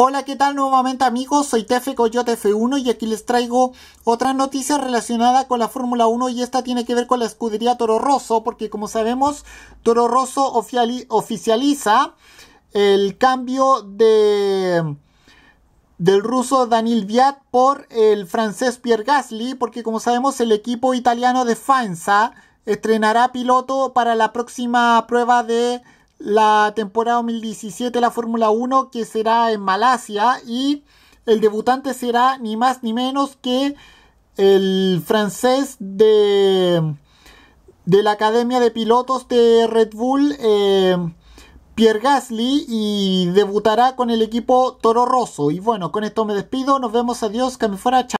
Hola, ¿qué tal nuevamente amigos? Soy Tefe Coyote F1 y aquí les traigo otra noticia relacionada con la Fórmula 1 y esta tiene que ver con la escudería Toro Rosso porque como sabemos Toro Rosso oficializa el cambio de del ruso Daniel Viat por el francés Pierre Gasly porque como sabemos el equipo italiano de FANSA estrenará piloto para la próxima prueba de la temporada 2017 de la Fórmula 1 que será en Malasia y el debutante será ni más ni menos que el francés de, de la Academia de Pilotos de Red Bull, eh, Pierre Gasly, y debutará con el equipo Toro Rosso. Y bueno, con esto me despido, nos vemos, adiós, que me fuera, chao.